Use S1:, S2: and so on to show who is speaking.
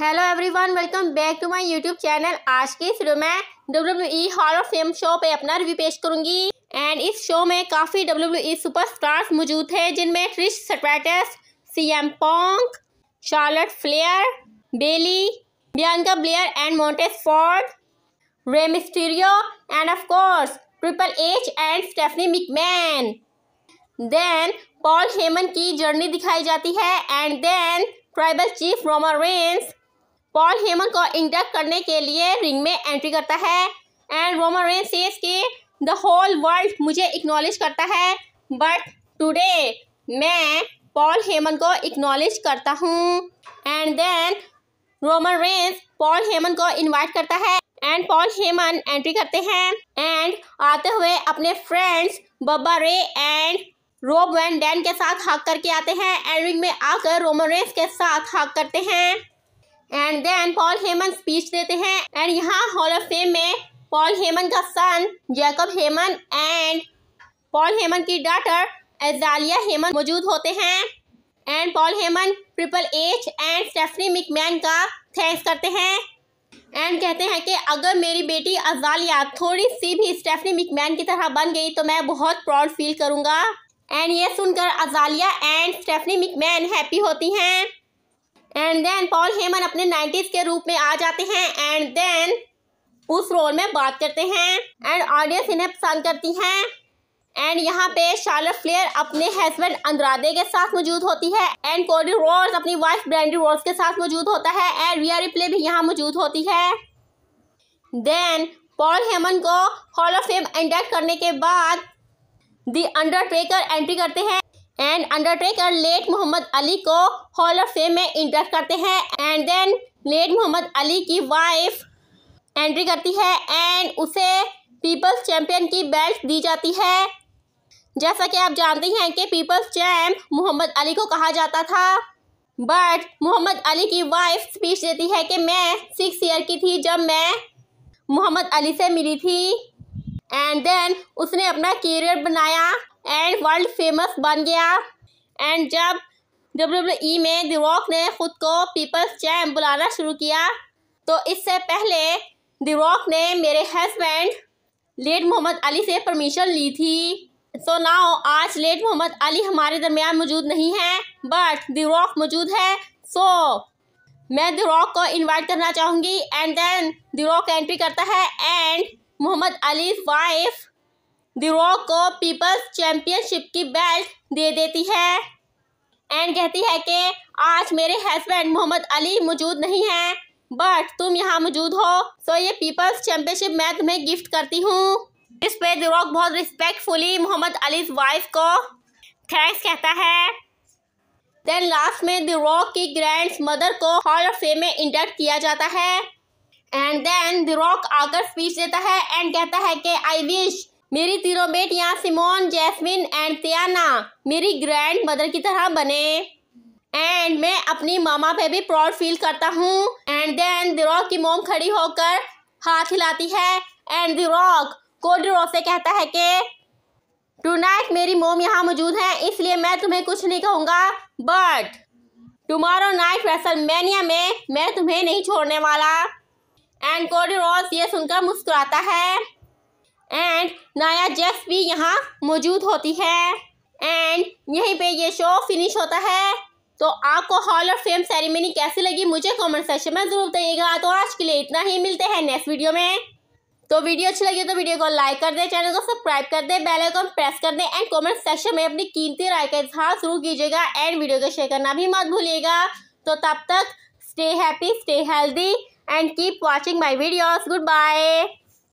S1: hello everyone welcome back to my YouTube channel आज की इस वीडियो में W hall of fame show पे अपना रिव्यू पेश करूंगी एंड इस शो में काफ़ी डब्ल्यू सुपरस्टार्स मौजूद थे जिनमें ट्रिश सटवेटस एम पोंग Charlotte Flair Bayley Bianca Belair and Montez Ford Rey Mysterio and of course triple H and Stephanie McMahon then Paul Heyman की जर्नी दिखाई जाती है and then tribal chief Roman Reigns ポール Heyman કો ઇન્ટરક્ટ કરને કે લિયે રિંગ મે એન્ટ્રી કરતા હૈ એન્ડ રોમન રેન્સ સેઝ કે ધ હોલ વર્લ્ડ મુજે એકનોલેજ કરતા હૈ બટ ટુડે મે પોલ હેમન કો એકનોલેજ કરતા હું and then Roman Reigns Paul Heyman કો ઇન્વાઇટ કરતા હૈ and Paul Heyman entry karte hain and aate hue apne friends baba ray and rob van dann ke saath hak karke aate hain ring mein aakar roman rens ke saath hak karte hain and then Paul Heyman speech देते हैं and यहाँ hall of fame में Paul Heyman का son Jacob Heyman and Paul Heyman की daughter Azalea Heyman मौजूद होते हैं and Paul Heyman triple H and Stephanie McMahon का थैंक्स करते हैं एंड कहते हैं कि अगर मेरी बेटी अजालिया थोड़ी सी भी स्टेफनी मिकमैन की तरह बन गई तो मैं बहुत प्राउड फील करूंगा एंड ये सुनकर Azalea and Stephanie McMahon happy होती हैं एंड देन पॉल हेमन अपने नाइन्टीज के रूप में आ जाते हैं एंड देन उस रोल में बात करते हैं एंड ऑडियंस इन्हें पसंद करती हैं एंड यहाँ पे शार्लट फ्लेयर अपने हस्बैंड अंद्रादे के साथ मौजूद होती है एंड कोडी रोल्स अपनी वाइफ ब्रांडी रोल्स के साथ मौजूद होता है एंड रिया रिप्ले भी यहाँ मौजूद होती है देन पॉल हेमन को हॉल ऑफ फेम इंडेक्ट करने के बाद दी अंडरटेकर एंट्री करते हैं and Undertaker late Muhammad Ali को हॉल ऑफ फेम में इंटर करते हैं and then late Muhammad Ali की वाइफ एंट्री करती है एंड उसे पीपल्स चैंपियन की बेल्ट दी जाती है जैसा कि आप जानते हैं कि पीपल्स चैम्प मोहम्मद अली को कहा जाता था बट मोहम्मद अली की वाइफ स्पीच देती है कि मैं सिक्स ईयर की थी जब मैं मोहम्मद अली से मिली थी एंड देन उसने अपना करियर बनाया एंड वर्ल्ड फेमस बन गया एंड जब डब्ल्यू में दिवॉक ने खुद को पीपल्स चैम बुलाना शुरू किया तो इससे पहले दिवॉक ने मेरे हस्बैंड लेट मोहम्मद अली से परमिशन ली थी सो so नाउ आज लेट मोहम्मद अली हमारे दरमियान मौजूद नहीं है बट दिवॉक मौजूद है सो so, मैं दिवॉक को इनवाइट करना चाहूँगी एंड देन दिवॉक एंट्री करता है and Muhammad Ali wife the Rock को पीपल्स चैंपियनशिप की बेल्ट दे देती है एंड कहती है कि आज मेरे हस्बैंड मोहम्मद अली मौजूद नहीं है बट तुम यहाँ मौजूद हो सो ये पीपल्स चैंपियनशिप मैं तुम्हें गिफ्ट करती हूँ इस पे दिरोक बहुत रिस्पेक्टफुली मोहम्मद अली वाइफ को थैंक्स कहता है देन लास्ट में द्रोक की ग्रैंड मदर को हॉल ऑफ फेम में इंडक्ट किया जाता है एंड देन द्रोक आकर स्पीच देता है एंड कहता है कि आई विश मेरी तीनों बेटियां सिमोन जैस्मिन एंड तियाना मेरी ग्रैंड मदर की तरह बने एंड मैं अपनी मामा पे भी प्राउड फील करता हूँ एंड देन द रॉक की मोम खड़ी होकर हाथ हिलाती है and the Rock Cody Rock से कहता है कि टुनाइट मेरी मोम यहाँ मौजूद है इसलिए मैं तुम्हें कुछ नहीं कहूँगा बट टुमारो नाइट मैनिया में मैं तुम्हें नहीं छोड़ने वाला एंड कोडी रॉस ये सुनकर मुस्कुराता है एंड नाया जेफ भी यहाँ मौजूद होती है एंड यहीं पे ये शो फिनिश होता है तो आपको हॉल ऑफ फेम सेरेमनी कैसी लगी मुझे कमेंट सेक्शन में ज़रूर बताइएगा तो आज के लिए इतना ही मिलते हैं नेक्स्ट वीडियो में तो वीडियो अच्छी लगी तो वीडियो को लाइक कर दे चैनल को सब्सक्राइब कर दे बेल आइकन प्रेस कर दे एंड कमेंट सेक्शन में अपनी कीमती राय का इजहार जरूर कीजिएगा एंड वीडियो को शेयर करना भी मत भूलिएगा तो तब तक stay happy stay healthy and keep watching my videos good bye